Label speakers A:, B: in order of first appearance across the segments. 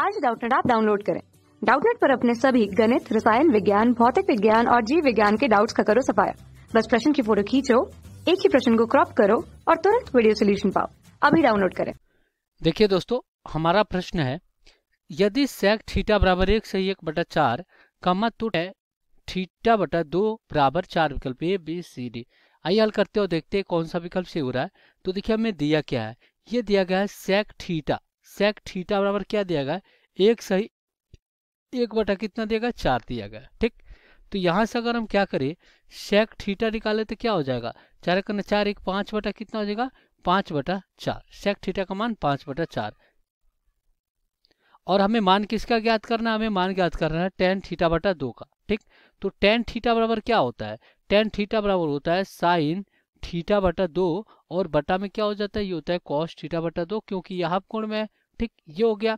A: आज डाउटनेट आप डाउनलोड करें डाउटनेट पर अपने सभी गणित रसायन विज्ञान भौतिक विज्ञान और जीव विज्ञान के डाउट्स का करो सफाया बस प्रश्न की फोटो खींचो एक ही प्रश्न को क्रॉप करो और तुरंत वीडियो सोल्यूशन पाओ अभी डाउनलोड करें देखिए दोस्तों हमारा प्रश्न है यदि सेक थीटा बराबर एक से एक बटा चार कमा है थीटा बटा दो बराबर चार विकल्प ए बी सी डी आइए हल करते हो देखते हैं कौन सा विकल्प सही हो रहा है तो देखिए हमें दिया क्या है ये दिया गया है सेक थीटा सेक थीटा बराबर क्या दिया गया एक सही एक बटा कितना दिया गया चार दिया गया ठीक तो यहाँ से अगर हम क्या करें सेक थीटा निकाले तो क्या हो जाएगा चार करना चार एक पाँच बटा कितना हो जाएगा पाँच बटा चार सेक थीटा का मान पाँच बटा चार और हमें मान किसका ज्ञात करना है हमें मान ज्ञात करना है टेन थीटा बटा दो का ठीक तो टेन थीटा बराबर क्या होता है टेन थीटा बराबर होता है साइन थीटा बटा दो और बटा में क्या हो जाता है ये होता है कॉस थीटा बटा दो क्योंकि यह आप कोण में है ठीक ये हो गया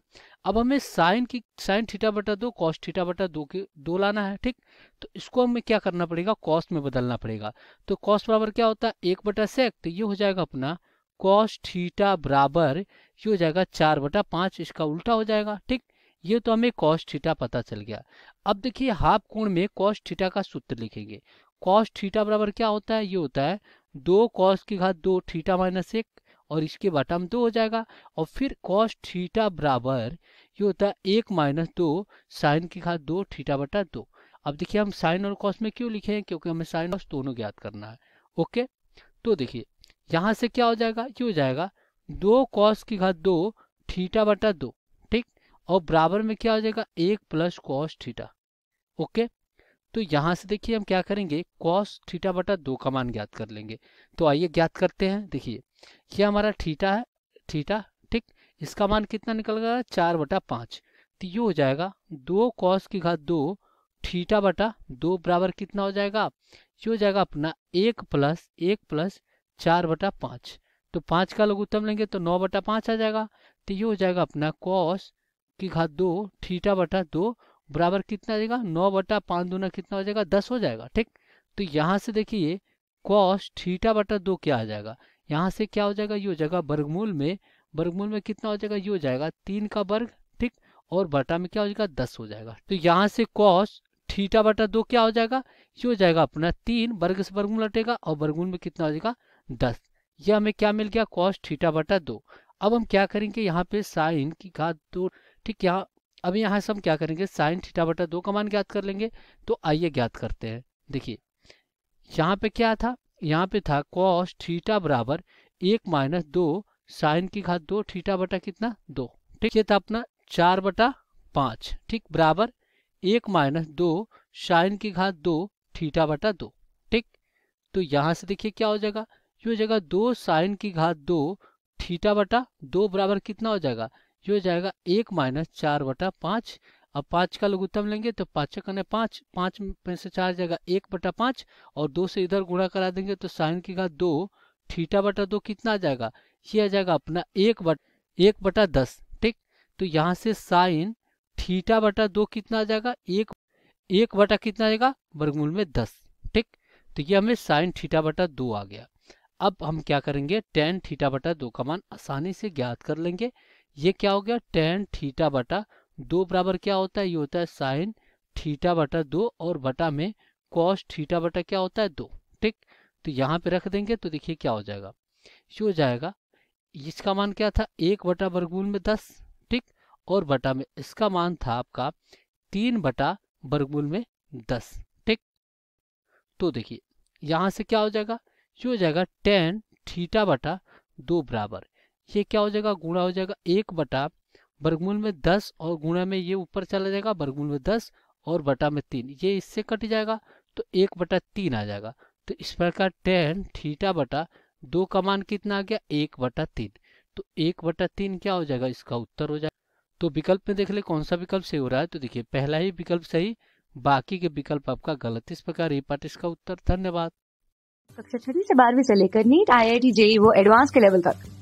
A: अब हमें साइन की साइन थीटा बटा दो कॉस थीटा बटा दो के दो लाना है ठीक तो इसको हमें क्या करना पड़ेगा कॉस में बदलना पड़ेगा तो कॉस बराबर क्या होता है एक बटा सेक तो ये हो जाएगा अपना कॉस थीटा बराबर ये हो जाएगा चार बटा पाँच इसका उल्टा हो जाएगा ठीक ये तो हमें कॉस थीटा पता चल गया अब देखिए हाफ कोण में कॉस थीटा का सूत्र लिखेंगे कॉस थीटा बराबर क्या होता है ये होता है दो कॉस की घात दो थीटा माइनस एक और इसके बटम में दो हो जाएगा और फिर कॉस थीटा बराबर ये होता है एक माइनस दो साइन की घात दो थीटा बटा दो अब देखिए हम साइन और कॉस में क्यों लिखे हैं क्योंकि हमें साइन और दोनों ज्ञात करना है ओके तो देखिए यहाँ से क्या हो जाएगा ये हो जाएगा दो कॉस की घात दो थीटा बटा दो ठीक और बराबर में क्या हो जाएगा एक प्लस कॉस थीटा ओके तो यहाँ से देखिए हम क्या करेंगे कॉस थीटा बटा दो का मान ज्ञात कर लेंगे तो आइए ज्ञात करते हैं देखिए ये हमारा थीटा है थीटा ठीक इसका मान कितना निकल गया चार बटा पाँच तो ये हो जाएगा दो कॉस की घात दो थीटा बटा दो बराबर कितना हो जाएगा ये हो जाएगा अपना एक प्लस एक प्लस चार बटा पाँच तो पाँच का उत्तम लेंगे तो नौ बटा पाँच आ जाएगा तो ये हो जाएगा अपना कॉस की घात दो थीटा बटा दो बराबर कितना आ जाएगा नौ बटा पाँच दूना कितना हो जाएगा दस हो जाएगा ठीक तो यहाँ से देखिए कॉस थीटा बटा दो क्या आ जाएगा यहाँ से क्या हो जाएगा ये हो जाएगा वर्गमूल में वर्गमूल में कितना हो जाएगा ये हो जाएगा तीन का वर्ग ठीक और बटा में क्या हो जाएगा दस हो जाएगा तो यहाँ से कॉस थीटा बटा दो क्या हो जाएगा ये हो जाएगा अपना तीन वर्ग से वर्गमूल हटेगा और वर्गमूल में कितना हो जाएगा दस यह हमें क्या मिल गया कॉस थीटा बटा दो अब हम क्या करेंगे यहाँ पे साइन की घात दो ठीक यहाँ अब यहाँ से हम क्या करेंगे साइन थीटा बटा दो का मान ज्ञात कर लेंगे तो आइए ज्ञात करते हैं देखिए यहाँ पे क्या था यहाँ पे था कॉस थीटा बराबर एक माइनस दो साइन की घात दो थीटा बटा कितना दो ठीक ये था तो अपना चार बटा पाँच ठीक बराबर एक माइनस दो साइन की घात दो थीटा बटा दो ठीक तो यहाँ से देखिए क्या हो जाएगा ये हो जाएगा दो साइन की घात दो थीटा बटा दो बराबर कितना हो जाएगा जो हो जाएगा एक माइनस चार बटा पाँच अब पाँच का लघुत्तम लेंगे तो पाँच कने पाँच पाँच में से चार जाएगा एक बटा पाँच और दो से इधर गुणा करा देंगे तो साइन की घात दो थीटा बटा दो कितना आ जाएगा ये आ जाएगा अपना एक बट एक बटा दस ठीक तो यहाँ से साइन थीटा बटा दो कितना आ जाएगा एक एक बटा कितना आ जाएगा वर्गमूल में दस ठीक तो ये हमें साइन थीटा बटा दो आ गया अब हम क्या करेंगे टेन थीटा बटा दो का मान आसानी से ज्ञात कर लेंगे ये क्या हो गया टेन थीटा बटा दो बराबर क्या होता है ये होता है साइन थीटा बटा दो और बटा में कॉस थीटा बटा क्या होता है दो ठीक तो यहाँ पे रख देंगे तो देखिए क्या हो जाएगा ये हो जाएगा इसका मान क्या था एक बटा बरगुल में दस ठीक और बटा में इसका मान था आपका तीन बटा बरगुल में दस ठीक तो देखिए यहाँ से क्या हो जाएगा ये हो जाएगा टेन थीटा बटा दो बराबर ये क्या हो जाएगा गुणा हो जाएगा एक बटा वर्गमूल में दस और गुणा में ये ऊपर चला जाएगा वर्गमूल में दस और बटा में तीन ये इससे कट जाएगा तो एक बटा तीन आ जाएगा तो इस प्रकार टेन थीटा बटा दो का मान कितना आ गया एक बटा तीन तो एक बटा तीन क्या हो जाएगा इसका उत्तर हो जाएगा तो विकल्प में देख ले कौन सा विकल्प सही हो रहा है तो देखिए पहला ही विकल्प सही बाकी के विकल्प आपका गलत इस प्रकार ये पार्ट इसका उत्तर धन्यवाद कक्षा छठी से बारहवीं से लेकर NEET I I T JEE वो एडवांस के लेवल तक